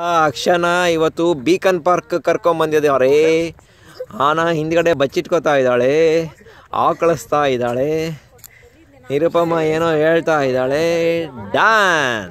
ಆ ಅಕ್ಷನ ಇವತ್ತು beacon park ಕರ್ಕೊಂಬಂದಿದ್ದೇವ್ರಿ ಆನ ಹಿಂದ್ಗಡೆ ಬಚ್ಚಿಟ್ಕೋತಾ ಇದ್ದಾಳೆ ಆಕಳಿಸ್ತಾ ಇದ್ದಾಳೆ ನಿರುಪಮ್ಮ ಏನೋ ಹೇಳ್ತಾ ಇದ್ದಾಳೆ ಡಾನ್